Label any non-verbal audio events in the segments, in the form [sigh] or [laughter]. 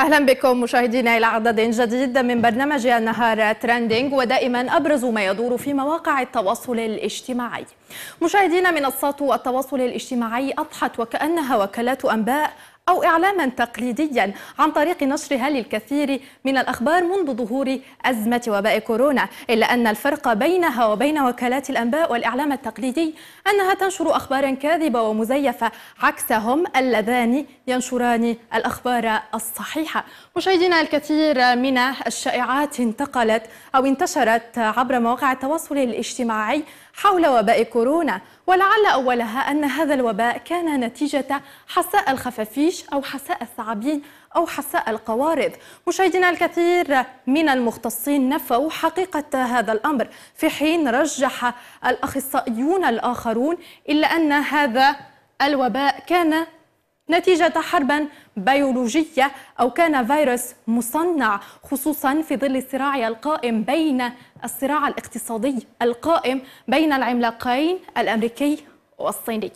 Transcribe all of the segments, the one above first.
أهلا بكم مشاهدينا إلى عدد جديد من برنامج النهار ترندينج ودائما أبرز ما يدور في مواقع التواصل الاجتماعي مشاهدينا منصات التواصل الاجتماعي أضحت وكأنها وكالات أنباء أو إعلاما تقليديا عن طريق نشرها للكثير من الأخبار منذ ظهور أزمة وباء كورونا إلا أن الفرق بينها وبين وكالات الأنباء والإعلام التقليدي أنها تنشر أخبارا كاذبة ومزيفة عكسهم اللذان ينشران الأخبار الصحيحة مشاهدينا الكثير من الشائعات انتقلت أو انتشرت عبر مواقع التواصل الاجتماعي حول وباء كورونا كورونا ولعل أولها أن هذا الوباء كان نتيجة حساء الخفافيش أو حساء الثعابين أو حساء القوارض مشاهدينا الكثير من المختصين نفوا حقيقة هذا الأمر في حين رجح الأخصائيون الآخرون إلا أن هذا الوباء كان نتيجة حرب بيولوجية أو كان فيروس مصنع خصوصا في ظل الصراع القائم بين الصراع الاقتصادي القائم بين العملاقين الأمريكي والصيني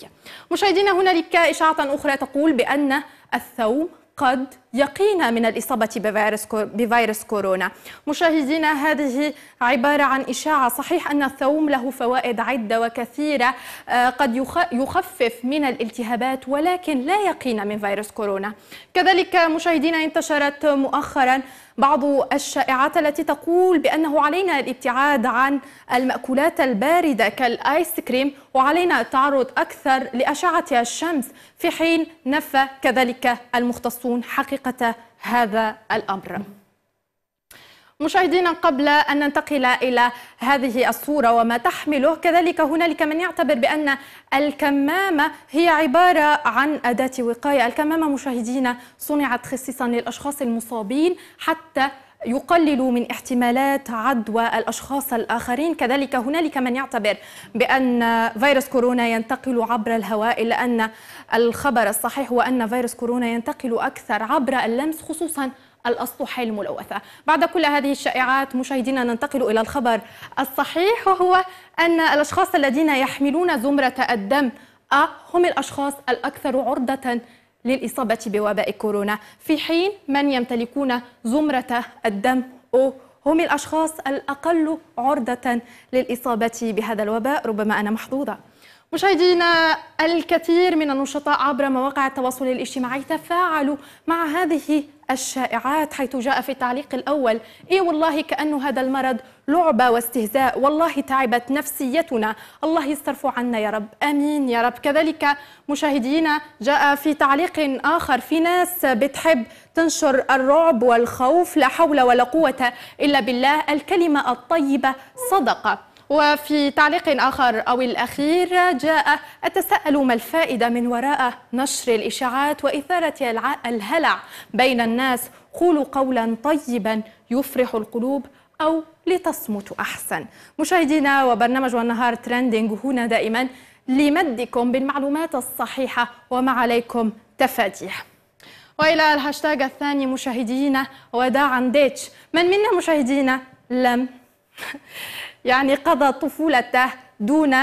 مشاهدينا هنالك إشاعة أخرى تقول بأن الثوم قد يقينا من الإصابة بفيروس بفيروس كورونا مشاهدينا هذه عبارة عن إشاعة صحيح أن الثوم له فوائد عدة وكثيرة آه، قد يخفف من الالتهابات ولكن لا يقينا من فيروس كورونا كذلك مشاهدينا انتشرت مؤخرا بعض الشائعات التي تقول بأنه علينا الابتعاد عن المأكولات الباردة كالآيس كريم وعلينا التعرض أكثر لأشعة الشمس في حين نفى كذلك المختصون حقيقة حقيقة هذا الأمر مشاهدينا قبل أن ننتقل إلى هذه الصورة وما تحمله كذلك هنالك من يعتبر بأن الكمامة هي عبارة عن أداة وقاية الكمامة مشاهدينا صنعت خصيصا للأشخاص المصابين حتى يقلل من احتمالات عدوى الاشخاص الاخرين كذلك هنالك من يعتبر بان فيروس كورونا ينتقل عبر الهواء الا ان الخبر الصحيح هو ان فيروس كورونا ينتقل اكثر عبر اللمس خصوصا الأسطح الملوثة بعد كل هذه الشائعات مشاهدينا ننتقل إلى الخبر الصحيح وهو أن الأشخاص الذين يحملون زمرة الدم أ آه، هم الأشخاص الأكثر عرضة للإصابة بوباء كورونا في حين من يمتلكون زمرة الدم أو هم الأشخاص الأقل عرضة للإصابة بهذا الوباء ربما أنا محظوظة مشاهدينا الكثير من النشطاء عبر مواقع التواصل الاجتماعي تفاعلوا مع هذه الشائعات حيث جاء في التعليق الأول إيه والله كأنه هذا المرض لعبة واستهزاء والله تعبت نفسيتنا الله يصرفه عنا يا رب أمين يا رب كذلك مشاهدينا جاء في تعليق آخر في ناس بتحب تنشر الرعب والخوف لا حول ولا قوة إلا بالله الكلمة الطيبة صدقة وفي تعليق آخر أو الأخير جاء أتساءل ما الفائدة من وراء نشر الإشاعات وإثارة الهلع بين الناس قولوا قولا طيبا يفرح القلوب أو لتصمت أحسن مشاهدينا وبرنامج والنهار ترندنج هنا دائما لمدكم بالمعلومات الصحيحة وما عليكم تفاديه وإلى الهاشتاج الثاني مشاهدينا وداعا ديتش من منا مشاهدينا لم [laughs] يعني قضى طفولته دون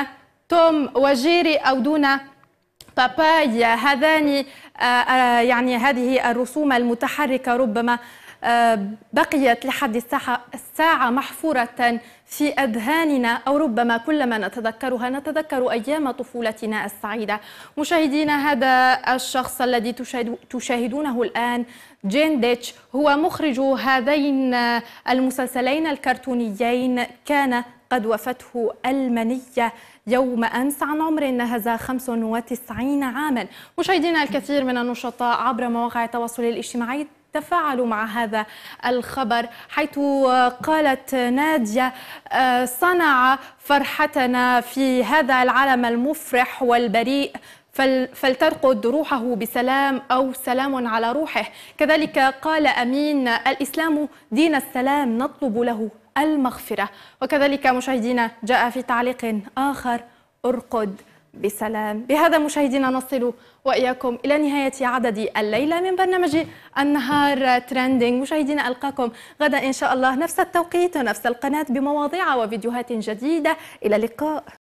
توم وجيري أو دون باباي هذان آه، آه، يعني هذه الرسوم المتحركة ربما بقيت لحد الساعة, الساعة محفورة في أذهاننا أو ربما كلما نتذكرها نتذكر أيام طفولتنا السعيدة مشاهدينا هذا الشخص الذي تشاهدونه الآن جين ديتش هو مخرج هذين المسلسلين الكرتونيين كان قد وفته المنية يوم أمس عن عمر نهز 95 عاما مشاهدينا الكثير من النشطاء عبر مواقع التواصل الاجتماعي تفاعلوا مع هذا الخبر حيث قالت نادية آه، صنع فرحتنا في هذا العالم المفرح والبريء فلترقد روحه بسلام أو سلام على روحه كذلك قال أمين الإسلام دين السلام نطلب له المغفرة وكذلك مشاهدينا جاء في تعليق آخر ارقد بسلام بهذا مشاهدينا نصل وإياكم إلى نهاية عدد الليلة من برنامج النهار ترندينج مشاهدينا ألقاكم غدا إن شاء الله نفس التوقيت ونفس القناة بمواضيع وفيديوهات جديدة إلى اللقاء